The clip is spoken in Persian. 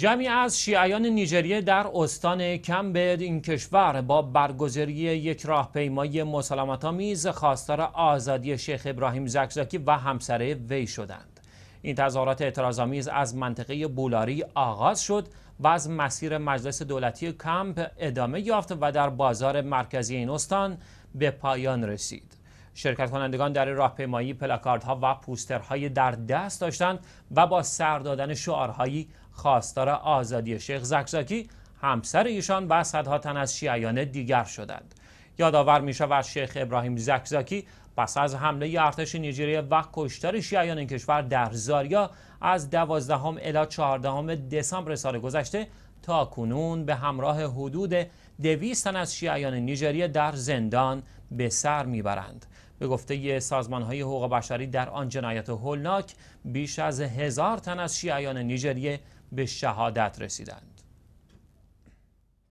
جمعی از شیعیان نیجریه در استان کمبد این کشور با برگزاری یک راهپیمایی مسالمت‌آمیز خواستار آزادی شیخ ابراهیم زکزاکی و همسره وی شدند. این تظاهرات اعتراض‌آمیز از منطقه بولاری آغاز شد و از مسیر مجلس دولتی کمپ ادامه یافت و در بازار مرکزی این استان به پایان رسید. شرکت کنندگان در راهپیمایی پلاکاردها و پوسترهای در دست داشتند و با سر دادن شعارهایی خواستار آزادی شیخ زکزاکی همسر ایشان و صدها تن از شیعیان دیگر شدند یادآور می شود شیخ ابراهیم زکزاکی پس از حمله ارتش نیجریه و کشتار شیعیان این کشور در زاریا از دوازدهم الی چهاردهم دسامبر سال گذشته تا کنون به همراه حدود 200 تن از شیعیان نیجریه در زندان به سر میبرند به گفته سازمان های حقوق بشری در آن جنایت هولناک بیش از هزار تن از شیعیان نیجریه به شهادت رسیدند